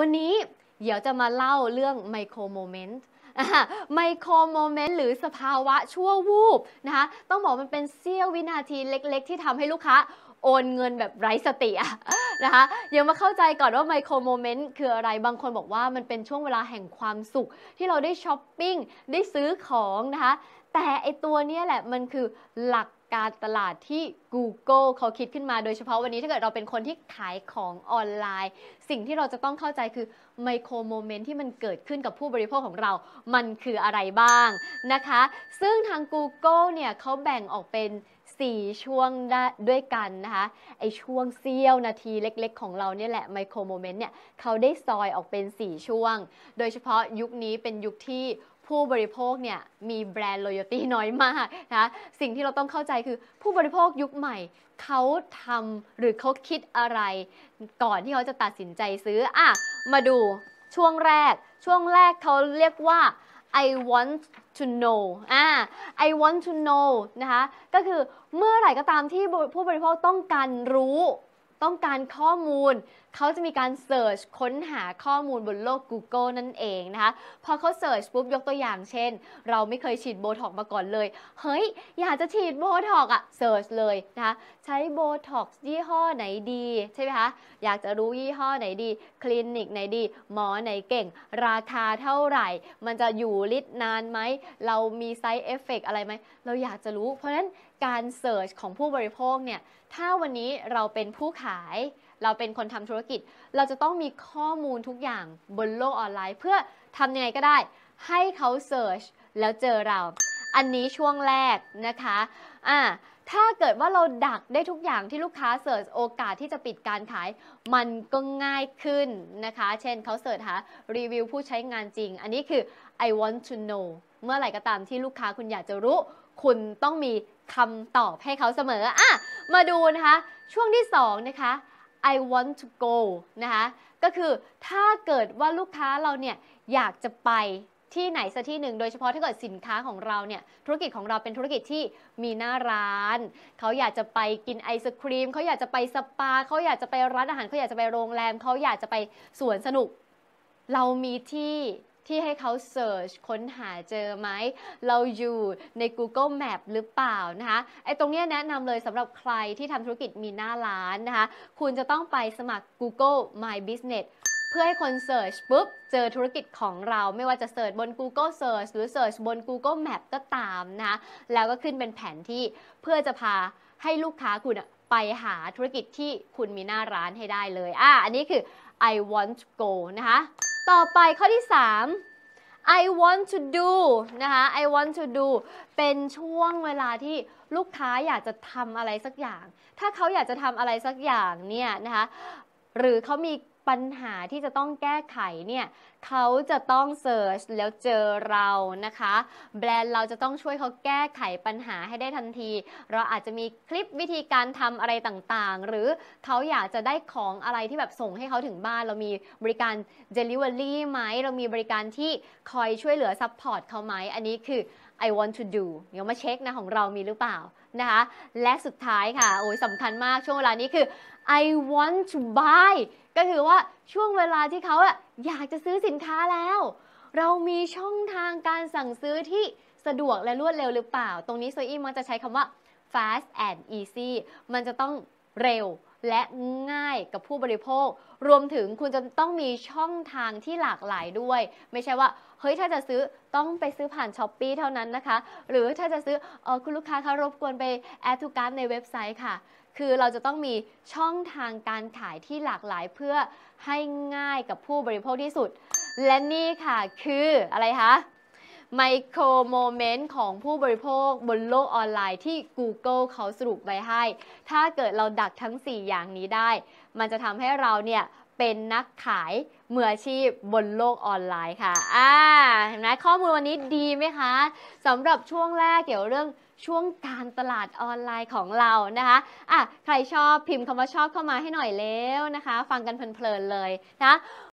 วันนี้ เดี๋ยวจะมาเล่าเรื่องไมโครโมเมนต์ ไมโครโมเมนต์หรือสภาวะชั่ววูบนะคะต้องบอกมันเป็นเสี้ยววินาทีเล็กๆ ที่ทำให้ลูกค้า โอนเงินแบบไร้สติอะนะคะยังมาเข้าใจก่อนว่าไมโครโมเมนต์คืออะไรบางคนบอกว่ามันเป็นช่วงเวลาแห่งความสุข ที่เราได้ช้อปปิ้ง ได้ซื้อของนะคะแต่ไอตัวนี้แหละ มันคือหลักการตลาดที่ Google เขาคิดขึ้นมา โดยเฉพาะวันนี้ถ้าเกิดเราเป็นคนที่ขายของออนไลน์ สิ่งที่เราจะต้องเข้าใจคือไมโครโมเมนต์ที่มันเกิดขึ้นกับผู้บริโภคของเรามันคืออะไรบ้างนะคะ ซึ่งทาง Google เนี่ยเขาแบ่งออกเป็น4 ช่วงด้วยกันนะคะไอช่วงเซี่ยวนาทีเล็กๆของเราเนี่ยแหละไมโครโมเมนต์เนี่ยเขาได้ซอยออกเป็น 4 ช่วง โดยเฉพาะยุคนี้เป็นยุคที่ผู้บริโภคเนี่ยมีแบรนด์โลโยตี้น้อยมากนะสิ่งที่เราต้องเข้าใจคือผู้บริโภคยุคใหม่ เขาทำหรือเขาคิดอะไร ก่อนที่เขาจะตัดสินใจซื้ออ่ะมาดูช่วงแรก ช่วงแรกเขาเรียกว่า I want to know อ่า I want to know นะคะ ก็คือเมื่อไหร่ก็ตามที่ผู้บริโภคต้องการรู้ต้องการข้อมูลเขาจะมีการเสิร์ชค้นหาข้อมูลบนโลก Google นั่นเองนะคะพอเขาเสิร์ชปุ๊บยกตัวอย่างเช่น เราไม่เคยฉีดโบท็อกมาก่อนเลยเฮ้ยอยากจะฉีดโบท็อกอะเสิร์ชเลยนะคะใช้โบท็อกยี่ห้อไหนดีใช่ไหมคะอยากจะรู้ยี่ห้อไหนดี คลินิกไหนดี หมอไหน เก่ง ราคาเท่าไหร่ มันจะอยู่ลิตนานไหม เรามีไซส์เอฟเฟกอะไรไหมเราอยากจะรู้ เพราะฉะนั้นการเสิร์ชของผู้บริโภคเนี่ยถ้าวันนี้เราเป็นผู้ค้าายเราเป็นคนทำธุรกิจ เราจะต้องมีข้อมูลทุกอย่างบนโลกออนไลน์ เพื่อทำยังไงก็ได้ให้เขาเซิร์ชแล้วเจอเรา อันนี้ช่วงแรกนะคะ อ่า ถ้าเกิดว่าเราดักได้ทุกอย่างที่ลูกค้าเสิร์ชโอกาสที่จะปิดการขาย มันก็ง่ายขึ้นนะคะ เช่นเขาเสิร์ชหารีวิวผู้ใช้งานจริง อันนี้คือ I want to know เมื่อไหร่ก็ตามที่ลูกค้าคุณอยากจะรู้ คุณต้องมีคำตอบให้เขาเสมออ่ะมาดูนะคะ ช่วงที่ 2 นะคะ I want to go นะคะก็คือถ้าเกิดว่าลูกค้าเราเนี่ยอยากจะไปที่ไหนสักที่หนึ่งโดยเฉพาะถ้าเกิดสินค้าของเราเนี่ยธุรกิจของเราเป็นธุรกิจที่มีหน้าร้านเขาอยากจะไปกินไอศครีมเขาอยากจะไปสปาเขาอยากจะไปร้านอาหารเขาอยากจะไปโรงแรมเขาอยากจะไปสวนสนุก เรามีที่ที่ให้เขาเ e ิร์ชค้นหาเจอไหม เราอยู่ใน Google Map หรือเปล่านะคะ ไอ้ตรงนี้แนะนำเลยสำหรับใครที่ทำธุรกิจมีหน้าร้านนะคะ คุณจะต้องไปสมัคร Google My Business เพื่อให้คนเ e ิร์ชปุ๊บเจอธุรกิจของเรา ไม่ว่าจะเสิร์ชบน Google Search หรือเสิร์ชบน Google Map ก็ตามนะแล้วก็ขึ้นเป็นแผนที่เพื่อจะพาให้ลูกค้าคุณไปหาธุรกิจที่คุณมีหน้าร้านให้ได้เลย อ่ะอันนี้คือ I want to go นะคะต่อไปข้อที่ 3 I want to do นะคะ I want to do เป็นช่วงเวลาที่ลูกค้าอยากจะทำอะไรสักอย่าง ถ้าเขาอยากจะทำอะไรสักอย่างเนี่ยนะคะ หรือเขามีปัญหาที่จะต้องแก้ไขเนี่ยเขาจะต้องเซิร์ชแล้วเจอเรานะคะ แบรนด์เราจะต้องช่วยเขาแก้ไขปัญหาให้ได้ทันที เราอาจจะมีคลิปวิธีการทำอะไรต่างๆ หรือเขาอยากจะได้ของอะไรที่แบบส่งให้เขาถึงบ้านเรามีบริการ Delivery ไหม เรามีบริการที่คอยช่วยเหลือซัพพอร์ตเขาไหมอันนี้คือ I want to do เดี๋ยวมาเช็คนะของเรามีหรือเปล่านะคะและสุดท้ายค่ะโอ้ยสำคัญมากช่วงเวลานี้คือ I want to buy ก็คือว่าช่วงเวลาที่เขาอะอยากจะซื้อสินค้าแล้ว เรามีช่องทางการสั่งซื้อที่สะดวกและรวดเร็วหรือเปล่า ตรงนี้โซอี้มันจะใช้คำว่า fast and easy มันจะต้องเร็วและง่ายกับผู้บริโภค รวมถึงคุณจะต้องมีช่องทางที่หลากหลายด้วย ไม่ใช่ว่า เฮ้ย ถ้าจะซื้อต้องไปซื้อผ่านช้อปปีเท่านั้นนะคะ หรือถ้าจะซื้อออคุณลูกค้าคะรบกวนไปแอดทูการ์ดในเว็บไซต์ค่ะ คือเราจะต้องมีช่องทางการขายที่หลากหลายเพื่อให้ง่ายกับผู้บริโภคที่สุด และนี่ค่ะ คืออะไรคะไมโครโมเมนต์ของผู้บริโภคบนโลกออนไลน์ที่ Google เขาสรุปไว้ให้ ถ้าเกิดเราดักทั้ง 4 อย่างนี้ได้ มันจะทำให้เราเนี่ยเป็นนักขายมืออาชีพบนโลกออนไลน์ค่ะ อ่า เห็นไหมข้อมูลวันนี้ดีไหมคะ สำหรับช่วงแรกเกี่ยวเรื่องช่วงการตลาดออนไลน์ของเรานะคะอ่ะใครชอบพิมพ์คำว่าชอบเข้ามาให้หน่อยแล้วนะคะ ฟังกันเพลินๆเลยนะ